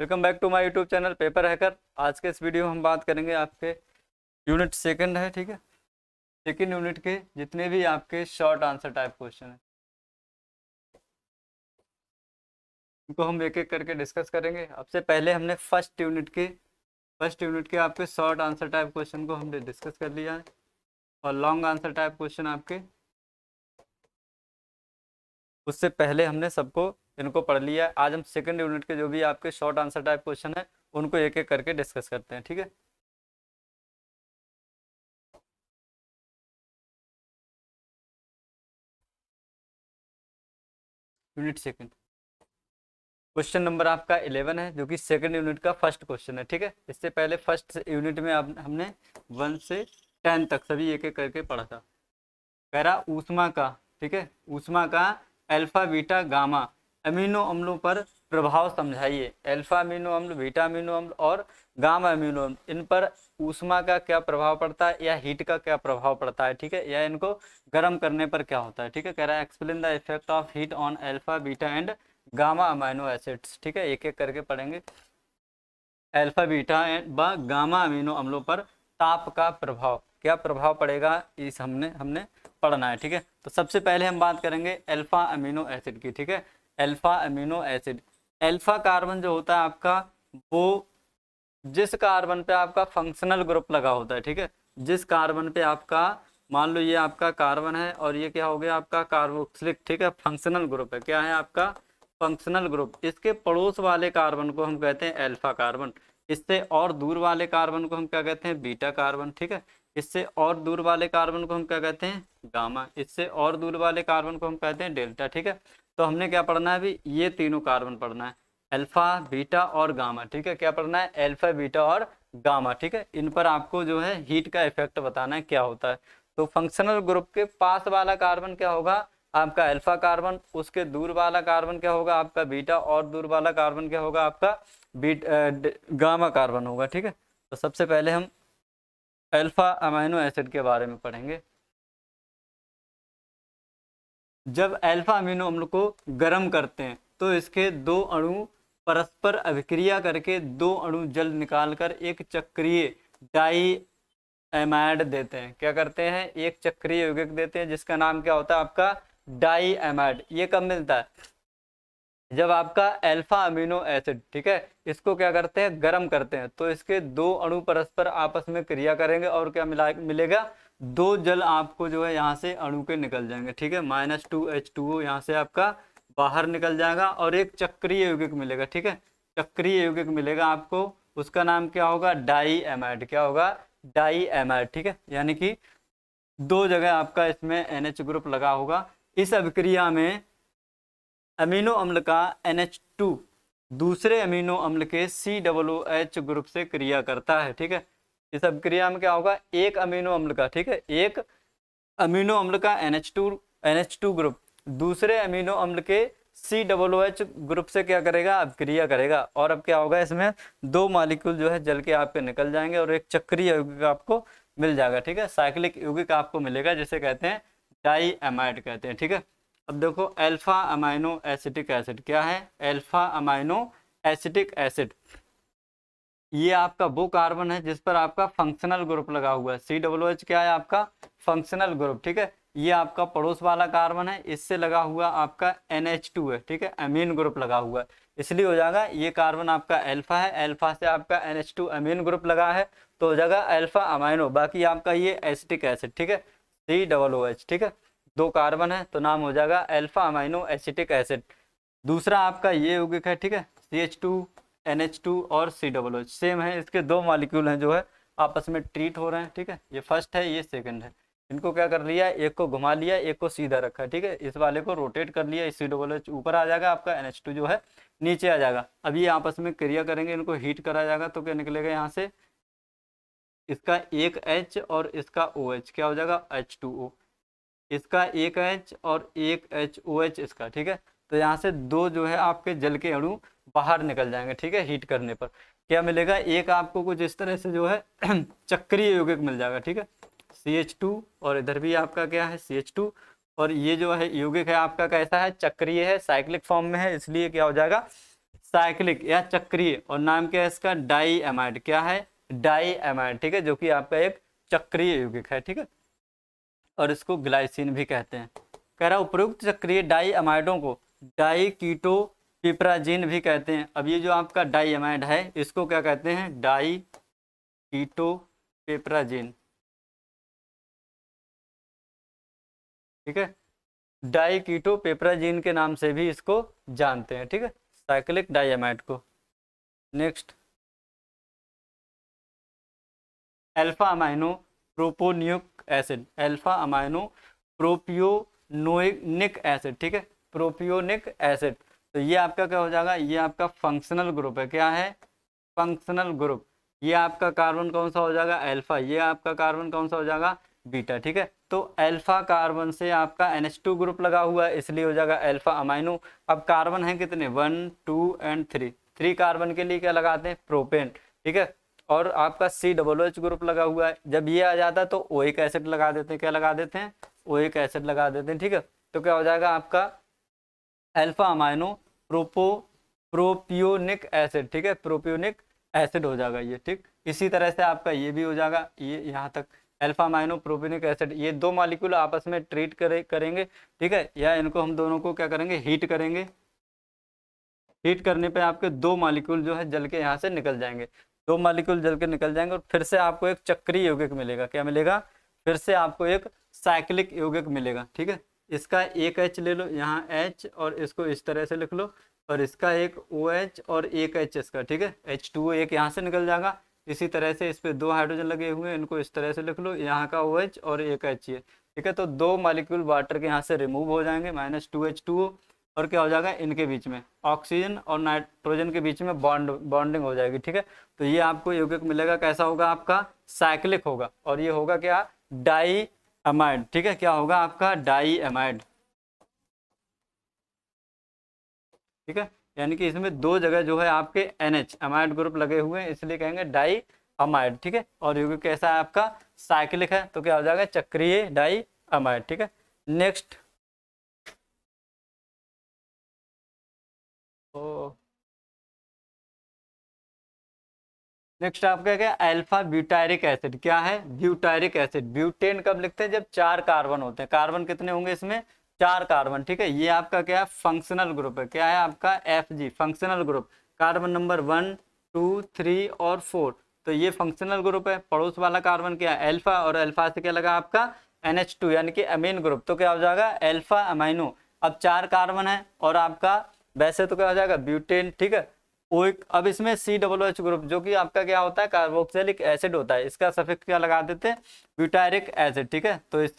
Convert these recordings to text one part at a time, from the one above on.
welcome back to my YouTube channel paper hacker आज के इस वीडियो में हम बात करेंगे आपके यूनिट सेकंड है ठीक है सेकंड यूनिट के जितने भी आपके शॉर्ट आंसर टाइप क्वेश्चन हैं उनको हम एक एक करके डिस्कस करेंगे अब से पहले हमने फर्स्ट यूनिट के फर्स्ट यूनिट के आपके शॉर्ट आंसर टाइप क्वेश्चन को हमने डिस्कस कर लिया है और लॉन्ग आंसर टाइप क्वेश्चन आपके उससे पहले हमने सबको इनको पढ़ लिया आज हम सेकंड यूनिट के जो भी आपके शॉर्ट आंसर टाइप क्वेश्चन है उनको एक एक करके डिस्कस करते हैं ठीक है यूनिट सेकंड क्वेश्चन नंबर आपका इलेवन है जो कि सेकंड यूनिट का फर्स्ट क्वेश्चन है ठीक है इससे पहले फर्स्ट यूनिट में आप हमने वन से टेन तक सभी एक एक करके पढ़ा था कह रहा ऊषमा का ठीक है ऊषमा का अल्फा बीटा गामा अमीनो अम्लों पर प्रभाव समझाइए अल्फा अमीनो अम्ल बीटा अमीनो अम्ल और गामा अमीनो अम्ल इन पर ऊष्मा का क्या प्रभाव पड़ता है या हीट का क्या प्रभाव पड़ता है ठीक है या इनको गर्म करने पर क्या होता है ठीक है कह रहा है explain the effect of heat on alpha beta and gamma amino acids ठीक है एक एक करके पढ़ेंगे अल्फा बीटा एंड व गामा अमीनो अम्लों पर ताप का प्रभाव क्या प्रभाव पड़ेगा इस हमने हमने पढ़ना है ठीक है तो सबसे पहले हम बात करेंगे अल्फा अमीनो एसिड की ठीक है alpha amino acid alpha carbon जो होता है आपका वो जिस कार्बन पे आपका फंक्शनल ग्रुप लगा होता है ठीक है जिस कार्बन पे आपका मान लो ये आपका कार्बन है और ये क्या हो गया आपका कार्बोक्सिलिक ठीक है फंक्शनल ग्रुप है क्या है आपका फंक्शनल ग्रुप इसके पड़ोस वाले कार्बन को हम कहते हैं एल्फा कार्बन इससे और दूर वाले कार्बन को हम क्या कहते हैं बीटा कार्बन ठीक है इससे और दूर वाले कार्बन को हम क्या कहते हैं गामा इससे और दूर वाले कार्बन को हम कहते हैं डेल्टा ठीक है तो हमने क्या पढ़ना है अभी ये तीनों कार्बन पढ़ना है अल्फा बीटा और गामा ठीक है क्या पढ़ना है अल्फा बीटा और गामा ठीक है इन पर आपको जो है हीट का इफेक्ट बताना है क्या होता है तो फंक्शनल ग्रुप के पास वाला कार्बन क्या होगा आपका अल्फा कार्बन उसके दूर वाला कार्बन क्या होगा आपका बीटा और दूर वाला कार्बन क्या होगा आपका बीट गामा कार्बन होगा ठीक है तो सबसे पहले हम अल्फा अमाइनो एसिड के बारे में पढ़ेंगे जब अल्फा अमीनो अम्ल को गर्म करते हैं तो इसके दो अणु परस्पर अभिक्रिया करके दो अणु जल निकाल कर एक चक्रीय डाई एमाइड देते हैं क्या करते हैं एक चक्रीय यौगिक देते हैं जिसका नाम क्या होता है आपका डाई एमाइड ये कब मिलता है जब आपका अल्फा अमीनो एसिड ठीक है इसको क्या करते हैं गर्म करते हैं तो इसके दो अणु परस्पर आपस में क्रिया करेंगे और क्या मिला मिलेगा दो जल आपको जो है यहाँ से अणु के निकल जाएंगे ठीक है माइनस टू एच टू यहाँ से आपका बाहर निकल जाएगा और एक चक्रीय यौगिक मिलेगा ठीक है चक्रीय यौगिक मिलेगा आपको उसका नाम क्या होगा डाई एमाइड क्या होगा डाई एमाइड ठीक है यानी कि दो जगह आपका इसमें एन ग्रुप लगा होगा इस अभिक्रिया में अमीनो अम्ल का एन दूसरे अमीनो अम्ल के सी डब्लू एच ग्रुप से क्रिया करता है ठीक है इस अभिक्रिया में क्या होगा एक अमीनो अम्ल का ठीक है एक अमीनो अम्ल का N H two N H two group दूसरे अमीनो अम्ल के C double O H group से क्या करेगा अभिक्रिया करेगा और अब क्या होगा इसमें दो मालिक्यूल जो है जल के आपके निकल जाएंगे और एक चक्रीय यौगिक आपको मिल जाएगा ठीक है साइक्लिक यौगिक आपको मिलेगा जिसे कहते हैं डाई एमाइड कहते हैं ठीक है अब देखो अल्फा अमाइनो एसिटिक एसिड क्या है अल्फा अमाइनो एसिटिक एसिड ये आपका वो कार्बन है जिस पर आपका फंक्शनल ग्रुप लगा हुआ है सी डब्लू एच क्या है आपका फंक्शनल ग्रुप ठीक है ये आपका पड़ोस वाला कार्बन है इससे लगा हुआ आपका एन एच टू है ठीक है अमीन ग्रुप लगा हुआ है इसलिए हो जाएगा ये कार्बन आपका एल्फा है एल्फा से आपका N H two amine group लगा है तो हो जाएगा एल्फा अमाइनो बाकी आपका ये एसिटिक एसिड ठीक है सी डब्लू एच ठीक है दो कार्बन है तो नाम हो जाएगा एल्फा अमाइनो एसिटिक एसिड दूसरा आपका ये यौगिक है ठीक है C H two N H two और सी डबल ओ सेम है इसके दो मालिक्यूल हैं जो है आपस में ट्रीट हो रहे हैं ठीक है ये फर्स्ट है ये सेकंड है इनको क्या कर लिया एक को घुमा लिया एक को सीधा रखा ठीक है इस वाले को रोटेट कर लिया सी डबल एच ऊपर आ जाएगा आपका एन एच टू जो है नीचे आ जाएगा अभी ये आपस में क्रिया करेंगे इनको हीट करा जाएगा तो क्या निकलेगा यहाँ से इसका एक एच और इसका ओ एच क्या हो जाएगा एच टू ओ इसका एक एच और एक एच ओ एच इसका ठीक है तो यहाँ से दो जो है आपके जल के अणु बाहर निकल जाएंगे ठीक है हीट करने पर क्या मिलेगा एक आपको कुछ इस तरह से जो है चक्रीय यौगिक मिल जाएगा ठीक है सी एच टू और इधर भी आपका क्या है सी एच टू और ये जो है यौगिक है आपका कैसा है चक्रीय है साइक्लिक फॉर्म में है इसलिए क्या हो जाएगा साइक्लिक या चक्रीय और नाम क्या है इसका डाई एमाइड क्या है डाई एमाइड ठीक है जो कि आपका एक चक्रीय यौगिक है ठीक है और इसको ग्लाइसिन भी कहते हैं कह रहा उपयुक्त चक्रीय डाई एमाइडों को डाई कीटो पिपराजिन भी कहते हैं अब ये जो आपका डाइमाइड है इसको क्या कहते हैं डाई कीटो पेपराजिन ठीक है डाई कीटो पेपराजिन के नाम से भी इसको जानते हैं ठीक है साइक्लिक डाइमाइड को next alpha amino proponic acid alpha amino propiononic acid ठीक है प्रोपियोनिक एसिड तो ये आपका क्या हो जाएगा ये आपका फंक्शनल ग्रुप है क्या है फंक्शनल ग्रुप ये आपका कार्बन कौन सा हो जाएगा अल्फा ये आपका कार्बन कौन सा हो जाएगा बीटा ठीक है तो अल्फा कार्बन से आपका एन टू ग्रुप लगा हुआ है इसलिए हो जाएगा अल्फा अमाइनो अब कार्बन है कितने one two and three three carbon के लिए क्या लगाते हैं प्रोपेन ठीक है और आपका सी डब्लू एच ग्रुप लगा हुआ है जब ये आ जाता है तो ओइक एसिड लगा देते हैं क्या लगा देते हैं ओ एक एसिड लगा देते हैं ठीक है तो क्या हो जाएगा आपका alpha amino propo propionic acid ठीक है प्रोपियोनिक एसिड हो जाएगा ये ठीक इसी तरह से आपका ये भी हो जाएगा ये यहाँ तक अल्फा माइनो प्रोपिनिक एसिड ये दो मालिक्यूल आपस में ट्रीट करे, करेंगे ठीक है या इनको हम दोनों को क्या करेंगे हीट करेंगे हीट करने पे आपके दो मालिक्यूल जो है जल के यहाँ से निकल जाएंगे दो मालिक्यूल जल के निकल जाएंगे और फिर से आपको एक चक्रीय यौगिक मिलेगा क्या मिलेगा फिर से आपको एक साइक्लिक यौगिक मिलेगा ठीक है इसका एक एच ले लो यहाँ एच और इसको इस तरह से लिख लो और इसका एक ओ एच और एक एच इसका ठीक है एच टू ओ एक यहाँ से निकल जाएगा इसी तरह से इस पर दो हाइड्रोजन लगे हुए हैं इनको इस तरह से लिख लो यहाँ का ओ एच और एक एच ये ठीक है तो दो मालिक्यूल वाटर के यहाँ से रिमूव हो जाएंगे minus two H two O और क्या हो जाएगा इनके बीच में ऑक्सीजन और नाइट्रोजन के बीच में बॉन्ड बॉन्डिंग हो जाएगी ठीक है तो ये आपको यौगिक मिलेगा कैसा होगा आपका साइक्लिक होगा और ये होगा क्या डाई एमाइड ठीक है क्या होगा आपका डाई एमाइड ठीक है यानी कि इसमें दो जगह जो है आपके एन एच अमाइड ग्रुप लगे हुए हैं इसलिए कहेंगे डाई अमाइड ठीक है और योग कैसा है आपका साइक्लिक है तो क्या हो जाएगा चक्रीय डाई अमाइड ठीक है नेक्स्ट ओ नेक्स्ट आपका क्या अल्फा ब्यूटायरिक एसिड क्या है ब्यूटायरिक एसिड ब्यूटेन कब लिखते हैं जब चार कार्बन होते हैं कार्बन कितने होंगे इसमें चार कार्बन ठीक है ये आपका क्या है फंक्शनल ग्रुप है क्या है आपका F G functional group carbon number one two three और फोर तो ये फंक्शनल ग्रुप है पड़ोस वाला कार्बन क्या है एल्फा और एल्फा से क्या लगा आपका एन एच टू यानी कि अमीन ग्रुप तो क्या हो जाएगा एल्फा अमाइनो अब चार कार्बन है और आपका वैसे तो क्या हो जाएगा ब्यूटेन ठीक है ओइक अब इसमें सी डबल एच ग्रुप जो कि आपका क्या होता है कार्बोक्सिलिक एसिड होता है इसका सफिक्स क्या लगा देते हैं ब्यूटायरिक एसिड ठीक है तो इस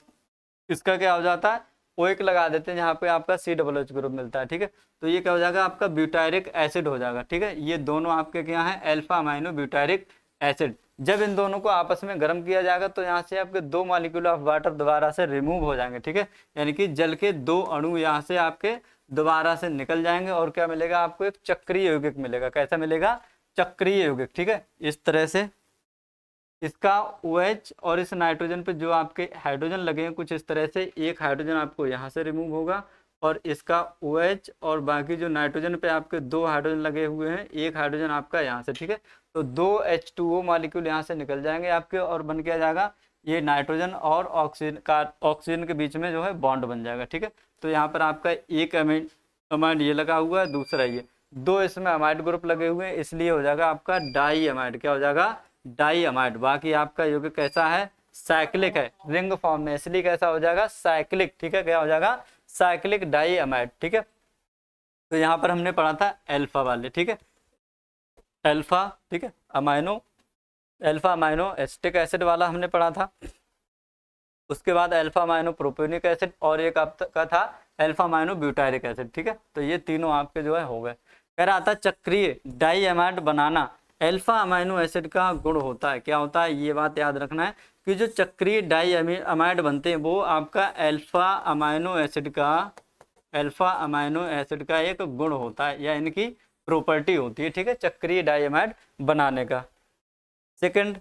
इसका क्या हो जाता है ओइक लगा देते हैं जहाँ पे आपका सी डबल एच ग्रुप मिलता है ठीक है तो ये क्या हो जाएगा आपका ब्यूटायरिक एसिड हो जाएगा ठीक है ये दोनों आपके क्या है एल्फा माइनो ब्यूटायरिक एसिड जब इन दोनों को आपस में गर्म किया जाएगा तो यहाँ से आपके दो मालिक्यूल ऑफ वाटर दोबारा से रिमूव हो जाएंगे ठीक है यानी कि जल के दो अणु यहाँ से आपके दोबारा से निकल जाएंगे और क्या मिलेगा आपको एक चक्रीय यौगिक मिलेगा कैसा मिलेगा चक्रीय यौगिक ठीक है इस तरह से इसका ओ OH और इस नाइट्रोजन पे जो आपके हाइड्रोजन लगे हैं कुछ इस तरह से एक हाइड्रोजन आपको यहाँ से रिमूव होगा और इसका ओ OH और बाकी जो नाइट्रोजन पे आपके दो हाइड्रोजन लगे हुए हैं एक हाइड्रोजन आपका यहाँ से ठीक है तो दो एच टू ओ मालिक्यूल यहाँ से निकल जाएंगे आपके और बन क्या जाएगा ये नाइट्रोजन और ऑक्सीजन का ऑक्सीजन के बीच में जो है बॉन्ड बन जाएगा ठीक है तो यहाँ पर आपका एक अमाइंड अमाइंड ये लगा हुआ है दूसरा ये दो इसमें अमाइड ग्रुप लगे हुए हैं इसलिए हो जाएगा आपका डाई अमाइड क्या हो जाएगा डाई अमाइड बाकी आपका योग कैसा है साइक्लिक है रिंग फॉर्म में इसलिए कैसा हो जाएगा साइक्लिक ठीक है क्या हो जाएगा साइक्लिक डाई अमाइड ठीक है तो यहाँ पर हमने पढ़ा था एल्फा वाले ठीक है एल्फा ठीक है amino alpha amino acetic acid वाला हमने पढ़ा था उसके बाद अल्फा माइनो प्रोपोनिक एसिड और एक आपका था अल्फा माइनो ब्यूटायरिक एसिड ठीक है तो ये तीनों आपके जो है हो गए कह रहा था चक्रीय डाई एमाइड बनाना अल्फा अमाइनो एसिड का गुण होता है क्या होता है ये बात याद रखना है कि जो चक्रीय डाई अमाइड बनते हैं वो आपका अल्फा अमाइनो एसिड का अल्फा अमाइनो एसिड का एक गुण होता है या इनकी प्रॉपर्टी होती है ठीक है चक्रीय डाइमाइड बनाने का सेकंड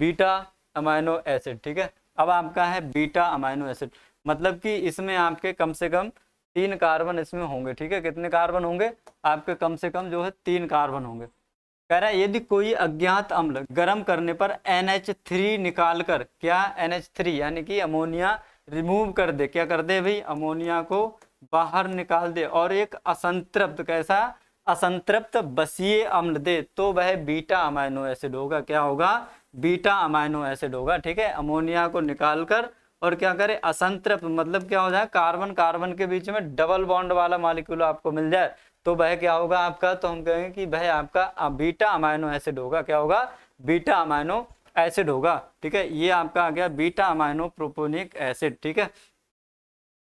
बीटा अमाइनो एसिड ठीक है अब आपका है बीटा अमाइनो एसिड मतलब कि इसमें आपके कम से कम तीन कार्बन इसमें होंगे ठीक है कितने कार्बन होंगे आपके कम से कम जो है तीन कार्बन होंगे कह रहा है यदि कोई अज्ञात अम्ल गर्म करने पर NH3 निकाल कर क्या NH3 यानी कि अमोनिया रिमूव कर दे क्या कर दे भाई अमोनिया को बाहर निकाल दे और एक असंतृप्त कैसा असंतृप्त बसीय अम्ल दे तो वह बीटा अमाइनो एसिड होगा क्या होगा बीटा अमाइनो एसिड होगा ठीक है अमोनिया को निकाल कर और क्या करे असंतृप्त मतलब क्या हो जाए कार्बन कार्बन के बीच में डबल बॉन्ड वाला मालिक्यूल आपको मिल जाए तो वह क्या होगा आपका तो हम कहेंगे कि वह आपका बीटा अमाइनो एसिड होगा क्या होगा बीटा अमाइनो एसिड होगा ठीक है ये आपका आ गया बीटा अमाइनो प्रोपोनिक एसिड ठीक है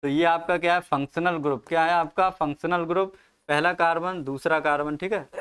तो ये आपका क्या है फंक्शनल ग्रुप क्या है आपका फंक्शनल ग्रुप पहला कार्बन दूसरा कार्बन ठीक है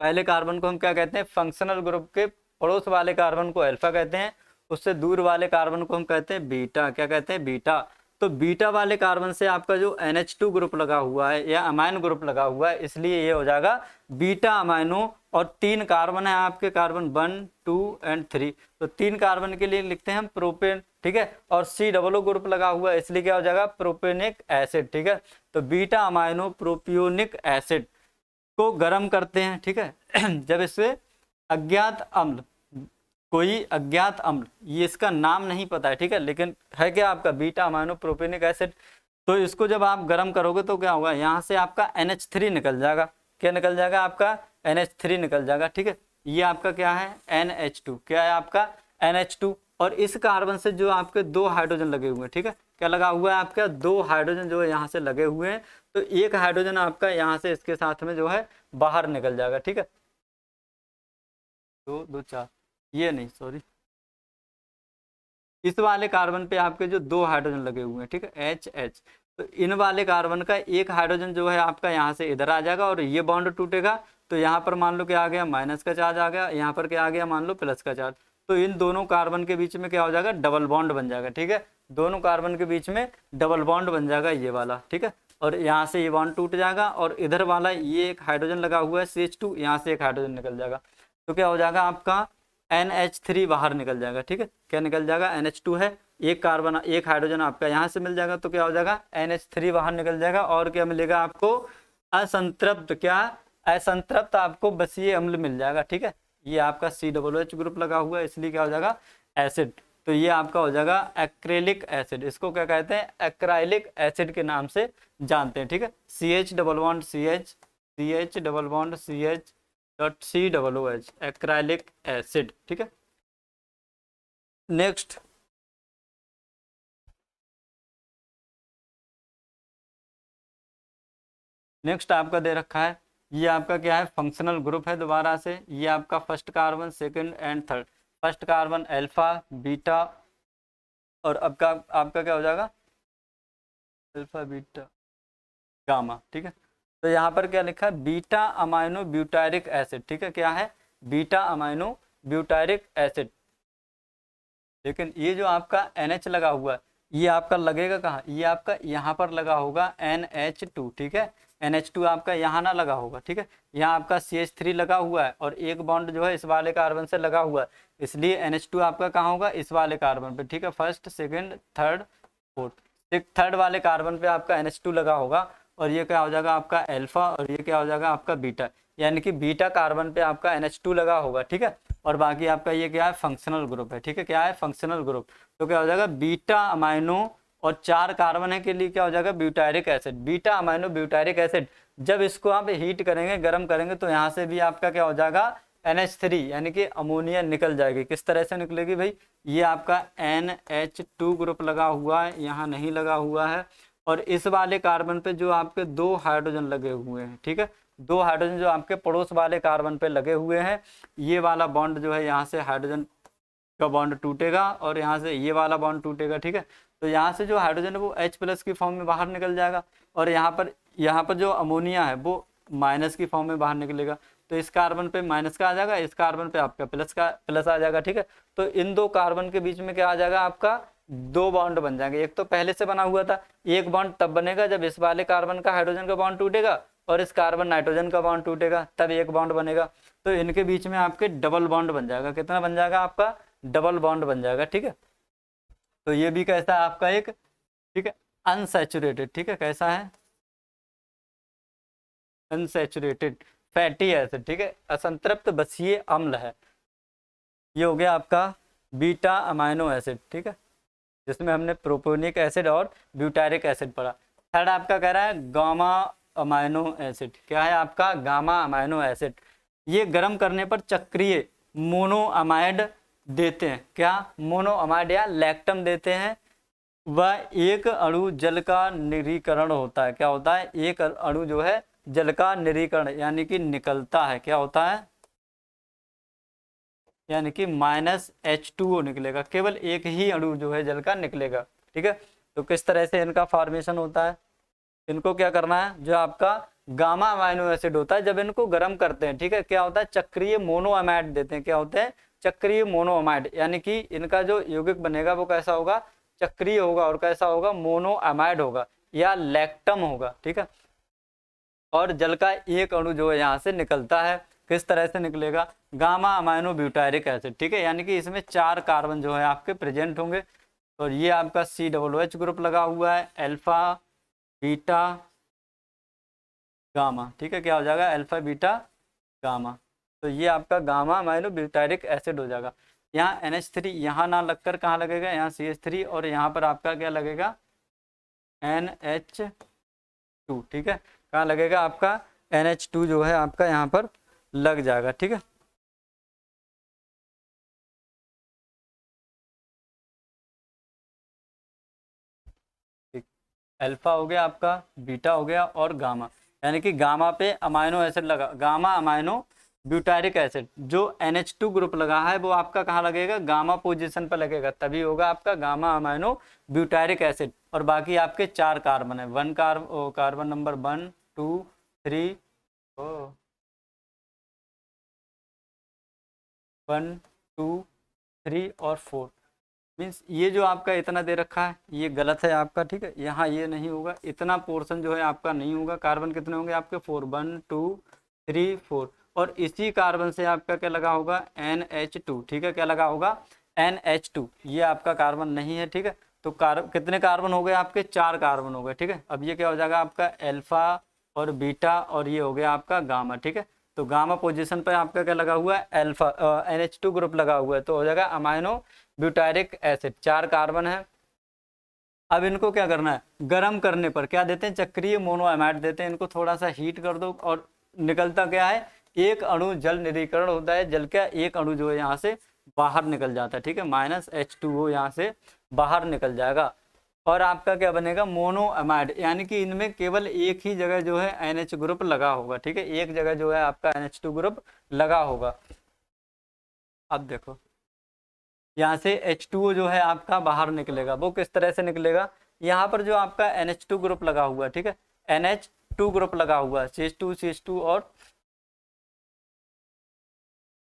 पहले कार्बन को हम क्या कहते हैं फंक्शनल ग्रुप के पड़ोस वाले कार्बन को अल्फा कहते हैं उससे दूर वाले कार्बन को हम कहते हैं बीटा क्या कहते हैं बीटा तो बीटा वाले कार्बन से आपका जो एन ग्रुप लगा हुआ है या अमाइन ग्रुप लगा हुआ है इसलिए ये हो जाएगा बीटा अमाइनो और तीन कार्बन है आपके carbon one two and three तो तीन कार्बन के लिए लिखते हैं हम प्रोपेन ठीक है और सी डबल ग्रुप लगा हुआ है इसलिए क्या हो जाएगा प्रोपेनिक एसिड ठीक है तो बीटा अमाइनो प्रोपियोनिक एसिड को गर्म करते हैं ठीक है जब इससे अज्ञात अम्ल कोई अज्ञात अम्ल ये इसका नाम नहीं पता है ठीक है लेकिन है क्या आपका बीटा अमाइनो प्रोपेनिक एसिड तो इसको जब आप गर्म करोगे तो क्या होगा यहाँ से आपका एन निकल जाएगा क्या निकल जाएगा आपका एन एच थ्री निकल जाएगा ठीक है ये आपका क्या है एन एच टू क्या है आपका एन एच टू और इस कार्बन से जो आपके दो हाइड्रोजन लगे हुए हैं ठीक है क्या लगा हुआ है आपका दो हाइड्रोजन जो है यहाँ से लगे हुए हैं तो एक हाइड्रोजन आपका यहाँ से इसके साथ में जो है बाहर निकल जाएगा ठीक है दो दो चार ये नहीं सॉरी इस वाले कार्बन पे आपके जो दो हाइड्रोजन लगे हुए हैं ठीक है एच एच तो इन वाले कार्बन का एक हाइड्रोजन जो है आपका यहाँ से इधर आ जाएगा और ये बॉन्ड टूटेगा तो यहाँ पर मान लो क्या आ गया माइनस का चार्ज आ गया यहाँ पर क्या आ गया मान लो प्लस का चार्ज तो इन दोनों कार्बन के बीच में क्या हो जाएगा डबल बॉन्ड बन जाएगा ठीक है दोनों कार्बन के बीच में डबल बॉन्ड बन जाएगा ये वाला ठीक है और यहाँ से ये बॉन्ड टूट जाएगा और इधर वाला ये एक हाइड्रोजन लगा हुआ है सी एच टू यहाँ से एक हाइड्रोजन निकल जाएगा तो क्या हो जाएगा आपका एन एच थ्री बाहर निकल जाएगा ठीक है क्या निकल जाएगा एन एच टू है एक कार्बन एक हाइड्रोजन आपका यहाँ से मिल जाएगा तो क्या हो जाएगा एन थ्री बाहर निकल जाएगा और क्या मिलेगा आपको असंतृप्त क्या असंतृप्त आपको बस ये अम्ल मिल जाएगा ठीक है ये आपका सी डब्लू एच ग्रुप लगा हुआ है इसलिए क्या हो जाएगा एसिड तो ये आपका हो जाएगा एक्रेलिक एसिड इसको क्या कहते हैं एक्राइलिक एसिड के नाम से जानते हैं ठीक है C H double bond C H C H double bond C H dot C W H acrylic acid ठीक है नेक्स्ट नेक्स्ट आपका दे रखा है ये आपका क्या है फंक्शनल ग्रुप है दोबारा से ये आपका first carbon second and third first carbon alpha beta और आपका आपका क्या हो जाएगा अल्फा बीटा गामा ठीक है तो यहाँ पर क्या लिखा है बीटा अमाइनो ब्यूटायरिक एसिड ठीक है क्या है बीटा अमाइनो ब्यूटायरिक एसिड लेकिन ये जो आपका एन एच लगा हुआ है ये आपका लगेगा कहाँ ये आपका यहाँ पर लगा होगा एन एच टू ठीक है एन एच टू आपका यहाँ ना लगा होगा ठीक है यहाँ आपका सी एच थ्री लगा हुआ है और एक बॉन्ड जो है इस वाले कार्बन से लगा हुआ है इसलिए एन एच टू आपका कहाँ होगा इस वाले कार्बन पे ठीक है first second third fourth third वाले कार्बन पे आपका एन एच टू लगा होगा और ये क्या हो जाएगा आपका एल्फा और ये क्या हो जाएगा आपका बीटा यानी कि बीटा कार्बन पे आपका एन एच टू लगा होगा ठीक है और बाकी आपका ये क्या है फंक्शनल ग्रुप है ठीक है क्या है फंक्शनल ग्रुप तो क्या हो जाएगा बीटा अमाइनो और चार कार्बन है के लिए क्या हो जाएगा butyric acid beta amino butyric acid जब इसको आप हीट करेंगे गर्म करेंगे तो यहाँ से भी आपका क्या हो जाएगा एच थ्री यानी कि अमोनिया निकल जाएगी किस तरह से निकलेगी भाई ये आपका एन एच टू ग्रुप लगा हुआ है यहाँ नहीं लगा हुआ है और इस वाले कार्बन पे जो आपके दो हाइड्रोजन लगे हुए हैं ठीक है दो हाइड्रोजन जो आपके पड़ोस वाले कार्बन पे लगे हुए हैं ये वाला बॉन्ड जो है यहाँ से हाइड्रोजन का बॉन्ड टूटेगा और यहाँ से ये वाला बॉन्ड टूटेगा ठीक है तो यहाँ से जो हाइड्रोजन है वो एच प्लस की फॉर्म में बाहर निकल जाएगा और यहाँ पर यहाँ पर जो अमोनिया है वो माइनस की फॉर्म में बाहर निकलेगा तो इस कार्बन पे माइनस का आ जाएगा इस कार्बन पे आपका प्लस का प्लस आ जाएगा ठीक है तो इन दो कार्बन के बीच में क्या आ जाएगा आपका दो बाउंड बन जाएंगे एक तो पहले से बना हुआ था एक बाउंड तब बनेगा जब इस वाले कार्बन का हाइड्रोजन का बाउंड टूटेगा और इस कार्बन नाइट्रोजन का बाउंड टूटेगा तब एक बाउंड बनेगा तो इनके बीच में आपके डबल बॉन्ड बन जाएगा कितना बन जाएगा आपका डबल बॉन्ड बन जाएगा ठीक है तो ये भी कैसा है आपका एक ठीक है अनसेचुरेटेड ठीक है कैसा है अनसेचुरेटेड फैटी एसिड ठीक है असंतृप्त बसीय अम्ल है ये हो गया आपका बीटा अमाइनो एसिड ठीक है जिसमें हमने प्रोपोनिक एसिड और ब्यूटारिक एसिड पढ़ा थर्ड आपका कह रहा है गामा अमाइनो एसिड क्या है आपका गामा अमाइनो एसिड ये गर्म करने पर चक्रिय मोनो अमाइड देते हैं क्या या लैक्टम देते हैं वह एक अणु जल का निरीकरण होता है क्या होता है एक अणु जो है जल का निरीकरण यानी कि निकलता है क्या होता है यानी कि माइनस एच टू ओ निकलेगा केवल एक ही अणु जो है जल का निकलेगा ठीक है तो किस तरह से इनका फॉर्मेशन होता है इनको क्या करना है जो आपका गामा अमाइनो एसिड होता है जब इनको गर्म करते हैं ठीक है क्या होता है चक्रीय मोनोअमाइड देते हैं क्या होते हैं चक्रीय मोनोअमाइड यानी कि इनका जो यौगिक बनेगा वो कैसा होगा चक्रीय होगा और कैसा होगा मोनोअमाइड होगा या लैक्टम होगा ठीक है और जल का एक अणु जो है यहाँ से निकलता है किस तरह से निकलेगा गामा अमाइनो ब्यूटायरिक एसिड ठीक है यानी कि इसमें चार कार्बन जो है आपके प्रेजेंट होंगे और ये आपका सी डबल एच ग्रुप लगा हुआ है अल्फा बीटा गामा ठीक है क्या हो जाएगा अल्फा बीटा गामा तो ये आपका गामा माइनो ब्यूटायरिक एसिड हो जाएगा यहाँ एन एच थ्री यहाँ ना लगकर कहाँ लगेगा यहाँ सी एच थ्री और यहाँ पर आपका क्या लगेगा एन एच टू ठीक है कहाँ लगेगा आपका एन एच टू जो है आपका यहाँ पर लग जाएगा ठीक है अल्फा हो गया आपका बीटा हो गया और गामा यानी कि गामा पे अमाइनो एसिड लगा गामा अमाइनो ब्यूटारिक एसिड जो एन टू ग्रुप लगा है वो आपका कहाँ लगेगा गामा पोजिशन पर लगेगा तभी होगा आपका गामा अमाइनो ब्यूटारिक एसिड और बाकी आपके चार कार्बन है one carb carbon number one two three O one two three और फोर मीन्स ये जो आपका इतना दे रखा है ये गलत है आपका ठीक है यहाँ ये नहीं होगा इतना पोर्शन जो है आपका नहीं होगा कार्बन कितने होंगे आपके four one two three four और इसी कार्बन से आपका क्या लगा होगा एन एच टू ठीक है क्या लगा होगा एन एच टू ये आपका कार्बन नहीं है ठीक है तो कार कितने कार्बन हो गए आपके चार कार्बन हो गए ठीक है अब ये क्या हो जाएगा आपका एल्फा और बीटा और ये हो गया आपका गामा ठीक है तो गामा पोजीशन पर आपका क्या लगा हुआ है alpha N H two group लगा हुआ है तो हो जाएगा अमाइनो ब्यूटायरिक एसिड चार कार्बन है अब इनको क्या करना है गर्म करने पर क्या देते हैं चक्रीय मोनोएमाइड देते हैं इनको थोड़ा सा हीट कर दो और निकलता क्या है एक अणु जल निरीकरण होता है जल का एक अणु जो है यहाँ से बाहर निकल जाता है ठीक है माइनस एच टू ओ यहाँ से बाहर निकल जाएगा और आपका क्या बनेगा मोनोअमाइड यानी कि इनमें केवल एक ही जगह जो है एन ग्रुप लगा होगा ठीक है एक जगह जो है आपका एन ग्रुप लगा होगा अब देखो यहाँ से एच जो है आपका बाहर निकलेगा वो किस तरह से निकलेगा यहाँ पर जो आपका एन ग्रुप लगा हुआ ठीक है एन टू ग्रुप लगा हुआ है सी टू और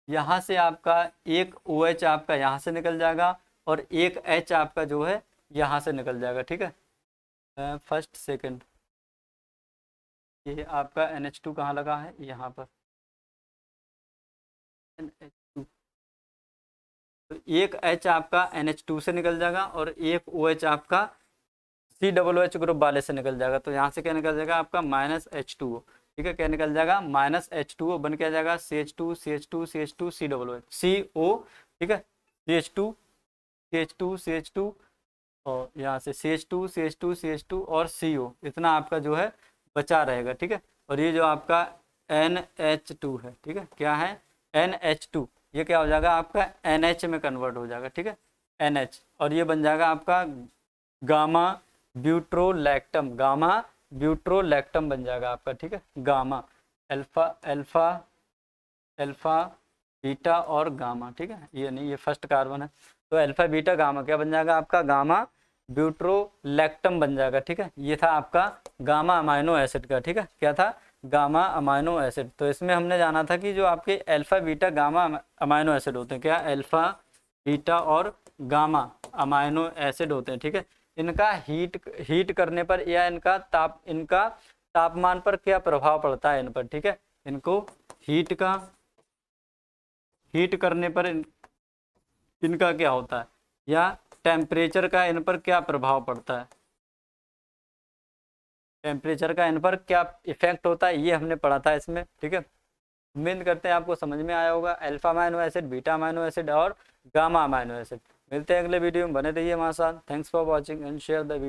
यहाँ से आपका एक ओ OH आपका यहाँ से निकल जाएगा और एक एच आपका जो है यहाँ से निकल जाएगा ठीक है फर्स्ट सेकंड ये आपका एन एच टू कहाँ लगा है यहाँ पर एन एच टू तो एक एच आपका एन एच टू से निकल जाएगा और एक ओ OH एच आपका सी डब्लू एच ग्रुप वाले से निकल जाएगा तो यहाँ से क्या निकल जाएगा आपका माइनस एच टू ठीक है क्या निकल जाएगा माइनस एच टू ओ बन क्या जाएगा C H two C H two C H two C double C O ठीक है C H two C H two C H two और यहाँ से C H two C H two C H two और C ओ इतना आपका जो है बचा रहेगा ठीक है और ये जो आपका एन एच टू है ठीक है क्या है एन एच टू ये क्या हो जाएगा आपका एन एच में कन्वर्ट हो जाएगा ठीक है एन एच और ये बन जाएगा आपका गामा ब्यूट्रोलैक्टम गामा ब्यूट्रोलैक्टम बन जाएगा आपका ठीक है gamma alpha alpha alpha beta और गामा ठीक है ये नहीं ये फर्स्ट कार्बन है तो अल्फा बीटा गामा क्या बन जाएगा आपका गामा ब्यूट्रोलैक्टम बन जाएगा ठीक है ये था आपका गामा अमाइनो एसिड का ठीक है क्या था गामा अमाइनो एसिड तो इसमें हमने जाना था कि जो आपके alpha beta gamma amino acid होते हैं क्या अल्फा बीटा और गामा अमाइनो एसिड होते हैं ठीक है इनका हीट हीट करने पर या इनका ताप इनका तापमान पर क्या प्रभाव पड़ता है इन पर ठीक है इनको हीट का हीट करने पर इन, इनका क्या होता है या टेम्परेचर का इन पर क्या प्रभाव पड़ता है टेम्परेचर का इन पर क्या इफेक्ट होता है ये हमने पढ़ा था इसमें ठीक है उम्मीद करते हैं आपको समझ में आया होगा alpha amino acid beta amino acid और गामा माइनो एसिड मिलते हैं अगले वीडियो में बने रहिए हमारे साथ thanks for watching and share the